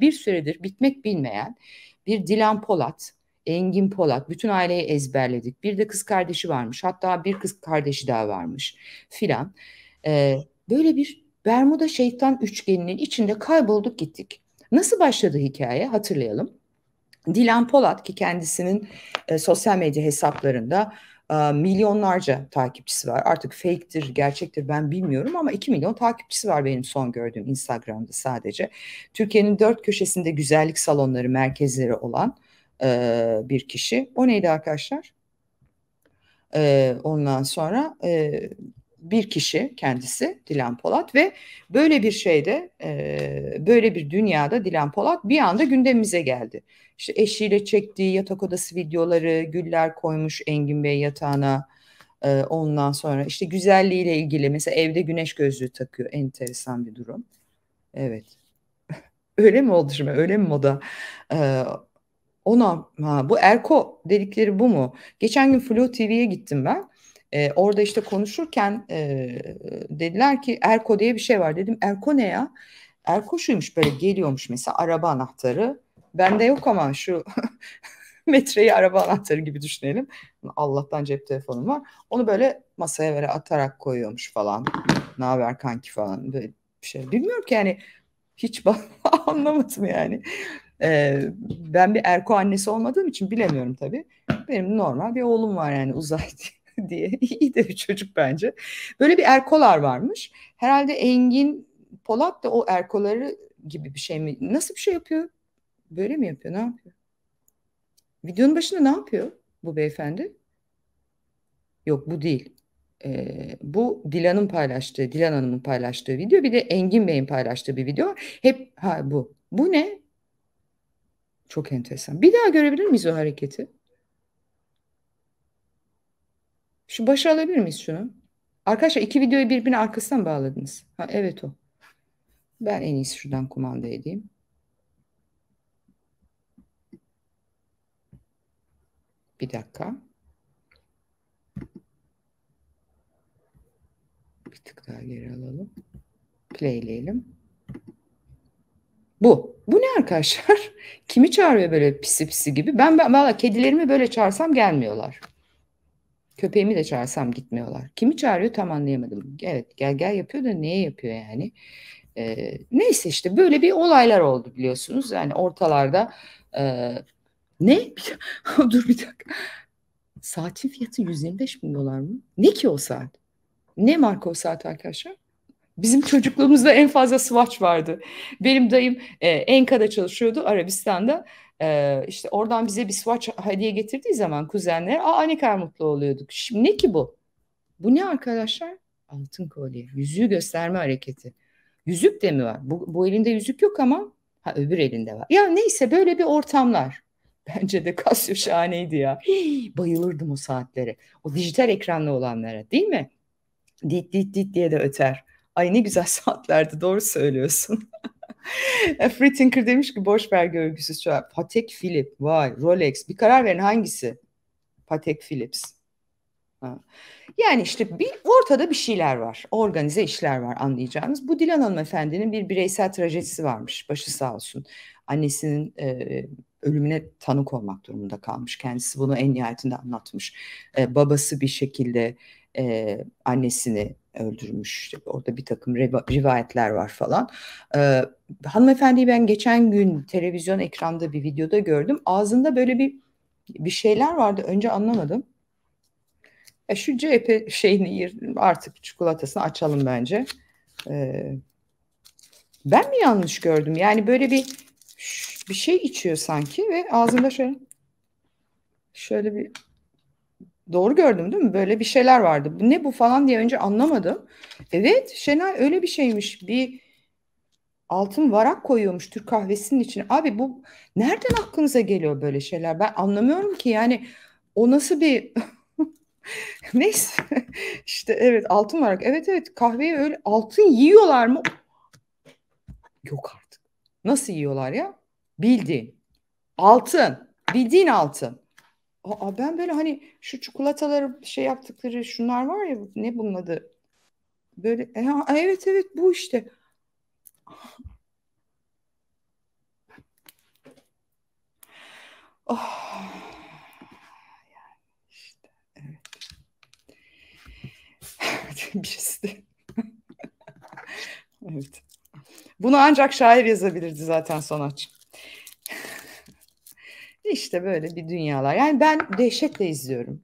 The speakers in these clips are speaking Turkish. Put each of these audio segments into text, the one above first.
bir süredir bitmek bilmeyen bir Dilan Polat, Engin Polat bütün aileyi ezberledik. Bir de kız kardeşi varmış. Hatta bir kız kardeşi daha varmış filan. Ee, böyle bir Bermuda şeytan üçgeninin içinde kaybolduk gittik. Nasıl başladı hikaye hatırlayalım. Dilan Polat ki kendisinin e, sosyal medya hesaplarında ee, milyonlarca takipçisi var. Artık fake'tir, gerçektir ben bilmiyorum ama 2 milyon takipçisi var benim son gördüğüm Instagram'da sadece. Türkiye'nin dört köşesinde güzellik salonları, merkezleri olan e, bir kişi. O neydi arkadaşlar? E, ondan sonra e, bir kişi kendisi Dilan Polat ve böyle bir şeyde e, böyle bir dünyada Dilan Polat bir anda gündemimize geldi. İşte eşiyle çektiği yatak odası videoları, güller koymuş Engin Bey yatağına. E, ondan sonra işte güzelliğiyle ilgili mesela evde güneş gözlüğü takıyor. Enteresan bir durum. Evet. öyle mi oldu şimdi? Öyle mi moda? E, ona ha, bu Erko dedikleri bu mu? Geçen gün Flu TV'ye gittim ben. E, orada işte konuşurken e, dediler ki Erko diye bir şey var dedim. Erko ne ya? Erko şuymuş böyle geliyormuş mesela araba anahtarı. Bende yok ama şu metreyi araba anahtarı gibi düşünelim. Allah'tan cep telefonum var. Onu böyle masaya böyle atarak koyuyormuş falan. Ne haber kanki falan böyle bir şey. Bilmiyorum ki yani hiç anlamadım yani. Ee, ben bir Erko annesi olmadığım için bilemiyorum tabii. Benim normal bir oğlum var yani uzay diye. diye. İyi de bir çocuk bence. Böyle bir erkolar varmış. Herhalde Engin Polat da o erkoları gibi bir şey mi? Nasıl bir şey yapıyor? Böyle mi yapıyor? Ne yapıyor? Videonun başında ne yapıyor bu beyefendi? Yok bu değil. Ee, bu Dilan'ın paylaştığı, Dilan Hanım'ın paylaştığı video. Bir de Engin Bey'in paylaştığı bir video. Hep ha bu. Bu ne? Çok enteresan. Bir daha görebilir miyiz o hareketi? Şu başa alabilir miyiz şunu? Arkadaşlar iki videoyu birbirine arkasından bağladınız. Ha, evet o. Ben en iyisi şuradan kumanda edeyim. Bir dakika. Bir tık daha geri alalım. Playleyelim. Bu. Bu ne arkadaşlar? Kimi çağırıyor böyle pisi pisi gibi? Ben, ben valla kedilerimi böyle çağırsam gelmiyorlar. Köpeğimi de çağırsam gitmiyorlar. Kimi çağırıyor tam anlayamadım. Evet gel gel yapıyor da neye yapıyor yani? E, neyse işte böyle bir olaylar oldu biliyorsunuz. Yani ortalarda e, ne? Dur bir dakika. Saatin fiyatı 125 bin dolar mı? Ne ki o saat? Ne marka o saat arkadaşlar? Bizim çocukluğumuzda en fazla Swatch vardı. Benim dayım e, Enka'da çalışıyordu Arabistan'da. E, işte oradan bize bir Swatch hediye getirdiği zaman kuzenler aa ne kadar mutlu oluyorduk. Şimdi ne ki bu? Bu ne arkadaşlar? Altın kolye. Yüzüğü gösterme hareketi. Yüzük de mi var? Bu, bu elinde yüzük yok ama ha öbür elinde var. Ya neyse böyle bir ortamlar. Bence de Casio şahaneydi ya. Hii, bayılırdım o saatlere. O dijital ekranlı olanlara değil mi? Dit dit dit diye de öter. Ay ne güzel saatlerdi doğru söylüyorsun. E, Free Thinker demiş ki boş ver görgüsüz çorap. Patek Philip vay Rolex bir karar verin hangisi? Patek Philips. Yani işte bir, ortada bir şeyler var. Organize işler var anlayacağınız. Bu Dilan Hanım Efendi'nin bir bireysel trajedisi varmış. Başı sağ olsun. Annesinin e, ölümüne tanık olmak durumunda kalmış. Kendisi bunu en nihayetinde anlatmış. E, babası bir şekilde e, annesini öldürmüş. Orada bir takım rivayetler var falan. Ee, hanımefendiyi ben geçen gün televizyon ekranda bir videoda gördüm. Ağzında böyle bir bir şeyler vardı. Önce anlamadım. E şu CHP şeyini artık çikolatasını açalım bence. Ee, ben mi yanlış gördüm? Yani böyle bir bir şey içiyor sanki ve ağzında şöyle şöyle bir Doğru gördüm değil mi? Böyle bir şeyler vardı. ne bu falan diye önce anlamadım. Evet Şenay öyle bir şeymiş. Bir altın varak koyuyormuş Türk kahvesinin içine. Abi bu nereden aklınıza geliyor böyle şeyler? Ben anlamıyorum ki yani o nasıl bir Neyse işte evet altın varak. Evet evet kahveyi öyle altın yiyorlar mı? Yok artık. Nasıl yiyorlar ya? Bildiğin. Altın. Bildiğin altın. Aa, ben böyle hani şu çikolataları şey yaptıkları şunlar var ya ne bunun adı? Böyle e, evet evet bu işte. Ah. Oh. işte, evet. Birisi şey de. evet. Bunu ancak şair yazabilirdi zaten sonaç. İşte böyle bir dünyalar. Yani ben dehşetle izliyorum.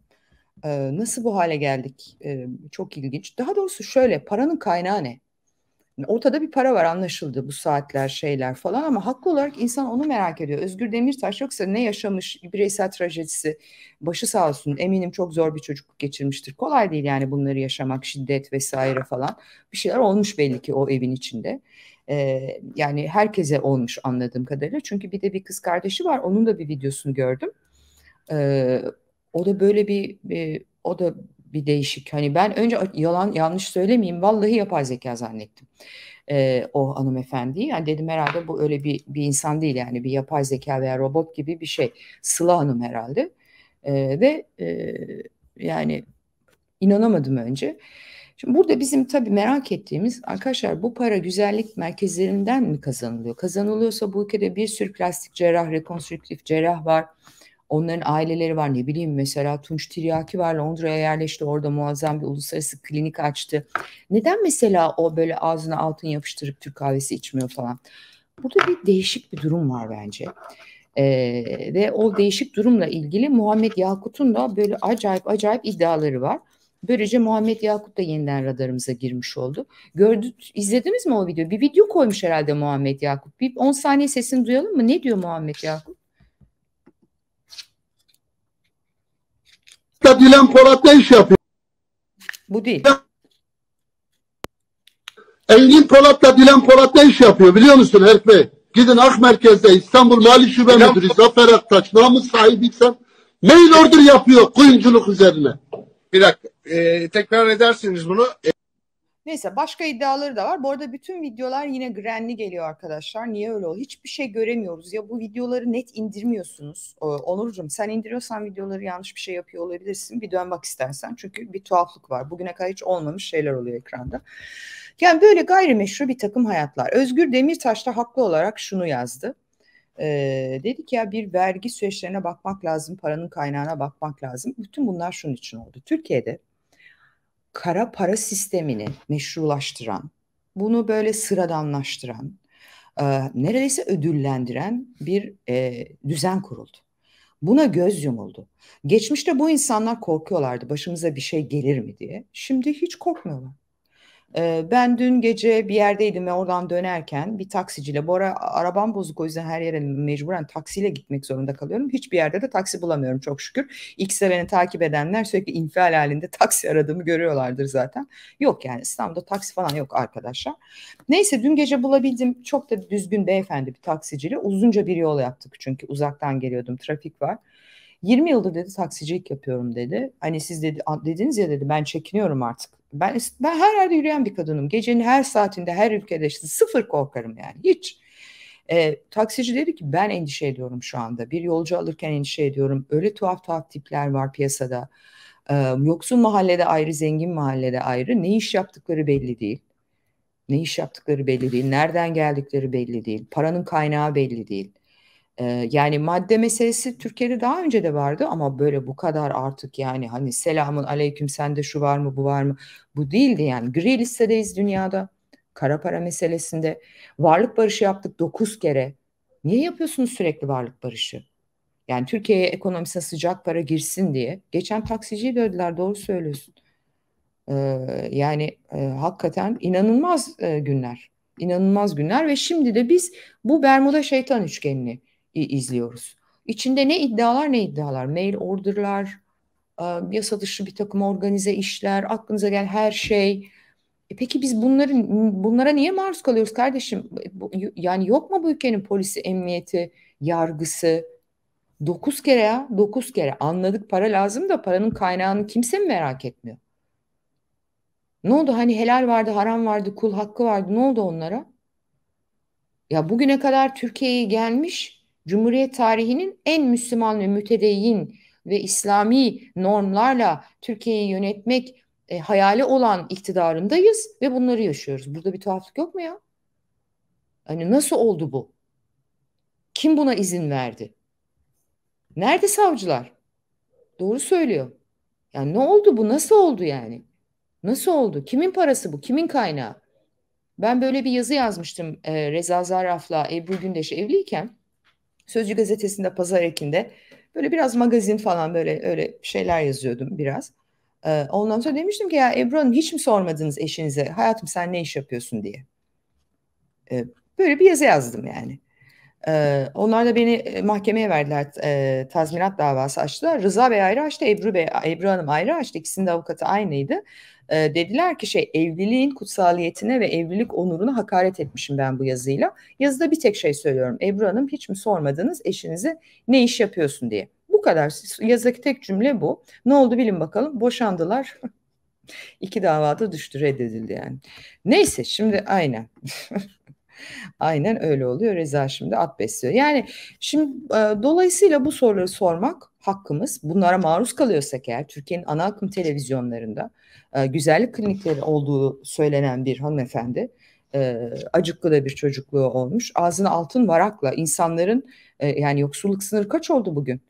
Ee, nasıl bu hale geldik? Ee, çok ilginç. Daha doğrusu şöyle paranın kaynağı ne? Ortada bir para var anlaşıldı bu saatler şeyler falan ama haklı olarak insan onu merak ediyor. Özgür Demirtaş yoksa ne yaşamış bireysel trajedisi başı sağ olsun eminim çok zor bir çocukluk geçirmiştir. Kolay değil yani bunları yaşamak şiddet vesaire falan bir şeyler olmuş belli ki o evin içinde. Ee, yani herkese olmuş anladığım kadarıyla çünkü bir de bir kız kardeşi var onun da bir videosunu gördüm. Ee, o da böyle bir, bir o da bir değişik. Hani ben önce yalan yanlış söylemeyeyim vallahi yapay zeka zannettim. Ee, o hanımefendiyi. Yani dedim herhalde bu öyle bir, bir insan değil yani bir yapay zeka veya robot gibi bir şey. Sıla Hanım herhalde. Ee, ve e, yani inanamadım önce. Şimdi burada bizim tabii merak ettiğimiz arkadaşlar bu para güzellik merkezlerinden mi kazanılıyor? Kazanılıyorsa bu ülkede bir sürü plastik cerrah, rekonstrüktif cerrah var Onların aileleri var ne bileyim mesela Tunç Tiryaki var Londra'ya yerleşti orada muazzam bir uluslararası klinik açtı. Neden mesela o böyle ağzına altın yapıştırıp Türk kahvesi içmiyor falan? Burada bir değişik bir durum var bence. Ee, ve o değişik durumla ilgili Muhammed Yakut'un da böyle acayip acayip iddiaları var. Böylece Muhammed Yakut da yeniden radarımıza girmiş oldu. Gördü, izlediniz mi o video? Bir video koymuş herhalde Muhammed Yakut. Bir 10 saniye sesini duyalım mı? Ne diyor Muhammed Yakut? Mesela Dilan Polat ne iş yapıyor? Bu değil. Engin Polat'la Dilan Polat ne iş yapıyor biliyor musun Erk Bey? Gidin AK Merkez'de İstanbul Mali Şube Dilan... Müdürü Zafer Aktaş namus sahibiysen mail order yapıyor kuyumculuk üzerine. Bir dakika. Ee, tekrar edersiniz bunu. Neyse başka iddiaları da var. Bu arada bütün videolar yine grenli geliyor arkadaşlar. Niye öyle oluyor? Hiçbir şey göremiyoruz. Ya bu videoları net indirmiyorsunuz. Ee, Onurcuğum sen indiriyorsan videoları yanlış bir şey yapıyor olabilirsin. Bir dön bak istersen. Çünkü bir tuhaflık var. Bugüne kadar hiç olmamış şeyler oluyor ekranda. Yani böyle gayrimeşru bir takım hayatlar. Özgür Demirtaş da haklı olarak şunu yazdı. Ee, dedi ki ya bir vergi süreçlerine bakmak lazım, paranın kaynağına bakmak lazım. Bütün bunlar şunun için oldu. Türkiye'de kara para sistemini meşrulaştıran, bunu böyle sıradanlaştıran, e, neredeyse ödüllendiren bir e, düzen kuruldu. Buna göz yumuldu. Geçmişte bu insanlar korkuyorlardı başımıza bir şey gelir mi diye. Şimdi hiç korkmuyorlar. Ben dün gece bir yerdeydim ve oradan dönerken bir taksiciyle, bu ara arabam bozuk o yüzden her yere mecburen taksiyle gitmek zorunda kalıyorum. Hiçbir yerde de taksi bulamıyorum çok şükür. İkisi beni takip edenler sürekli infial halinde taksi aradığımı görüyorlardır zaten. Yok yani İstanbul'da taksi falan yok arkadaşlar. Neyse dün gece bulabildim çok da düzgün beyefendi bir taksiciyle. Uzunca bir yol yaptık çünkü uzaktan geliyordum trafik var. 20 yıldır dedi taksicilik yapıyorum dedi. Hani siz dedi dediniz ya dedi ben çekiniyorum artık. Ben ben her yerde yürüyen bir kadınım. Gecenin her saatinde her ülkede işte sıfır korkarım yani hiç. E, taksici dedi ki ben endişe ediyorum şu anda. Bir yolcu alırken endişe ediyorum. Öyle tuhaf tuhaf tipler var piyasada. E, yoksul mahallede ayrı, zengin mahallede ayrı. Ne iş yaptıkları belli değil. Ne iş yaptıkları belli değil. Nereden geldikleri belli değil. Paranın kaynağı belli değil. Ee, yani madde meselesi Türkiye'de daha önce de vardı ama böyle bu kadar artık yani hani selamun aleyküm sende şu var mı bu var mı bu değildi yani gri listedeyiz dünyada kara para meselesinde varlık barışı yaptık dokuz kere niye yapıyorsunuz sürekli varlık barışı yani Türkiye'ye ekonomisine sıcak para girsin diye geçen taksiciyi dövdüler doğru söylüyorsun ee, yani e, hakikaten inanılmaz e, günler inanılmaz günler ve şimdi de biz bu Bermuda şeytan üçgenini izliyoruz. İçinde ne iddialar ne iddialar. Mail orderlar, e, yasa dışı bir takım organize işler, aklınıza gelen her şey. E peki biz bunların bunlara niye maruz kalıyoruz kardeşim? Yani yok mu bu ülkenin polisi, emniyeti, yargısı? Dokuz kere ya, dokuz kere. Anladık para lazım da paranın kaynağını kimse mi merak etmiyor? Ne oldu hani helal vardı, haram vardı, kul hakkı vardı. Ne oldu onlara? Ya bugüne kadar Türkiye'ye gelmiş Cumhuriyet tarihinin en Müslüman ve mütedeyyin ve İslami normlarla Türkiye'yi yönetmek e, hayali olan iktidarındayız ve bunları yaşıyoruz. Burada bir tuhaflık yok mu ya? Hani nasıl oldu bu? Kim buna izin verdi? Nerede savcılar? Doğru söylüyor. Yani ne oldu bu? Nasıl oldu yani? Nasıl oldu? Kimin parası bu? Kimin kaynağı? Ben böyle bir yazı yazmıştım e, Reza Zarraf'la Ebru Gündeş evliyken. Sözcü gazetesinde pazar ekinde böyle biraz magazin falan böyle öyle şeyler yazıyordum biraz. Ee, ondan sonra demiştim ki ya Ebru Hanım hiç mi sormadınız eşinize hayatım sen ne iş yapıyorsun diye. Ee, böyle bir yazı yazdım yani. Ee, onlar da beni e, mahkemeye verdiler e, tazminat davası açtılar. Rıza Bey ayrı açtı, Ebru Bey, Ebru Hanım ayrı açtı. İkisinin de avukatı aynıydı. E, dediler ki şey evliliğin kutsaliyetine ve evlilik onuruna hakaret etmişim ben bu yazıyla. Yazıda bir tek şey söylüyorum. Ebru Hanım hiç mi sormadınız eşinize ne iş yapıyorsun diye. Bu kadar. Yazdaki tek cümle bu. Ne oldu bilin bakalım. Boşandılar. İki davada düştü reddedildi yani. Neyse şimdi aynen. Aynen öyle oluyor. Reza şimdi at besliyor. Yani şimdi e, dolayısıyla bu soruları sormak hakkımız. Bunlara maruz kalıyorsak eğer Türkiye'nin ana akım televizyonlarında e, güzellik klinikleri olduğu söylenen bir hanımefendi e, acıklı da bir çocukluğu olmuş. Ağzına altın varakla insanların e, yani yoksulluk sınırı kaç oldu bugün?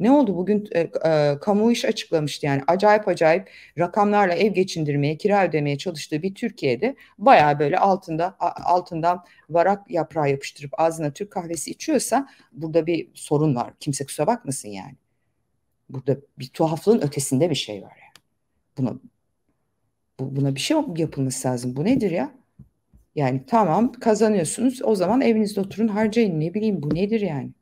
Ne oldu bugün e, e, kamu iş açıklamıştı yani acayip acayip rakamlarla ev geçindirmeye, kira ödemeye çalıştığı bir Türkiye'de baya böyle altında a, altından varak yaprağı yapıştırıp ağzına Türk kahvesi içiyorsa burada bir sorun var. Kimse kusura bakmasın yani. Burada bir tuhaflığın ötesinde bir şey var yani. Buna bu, buna bir şey yapılması lazım. Bu nedir ya? Yani tamam kazanıyorsunuz o zaman evinizde oturun harcayın ne bileyim bu nedir yani?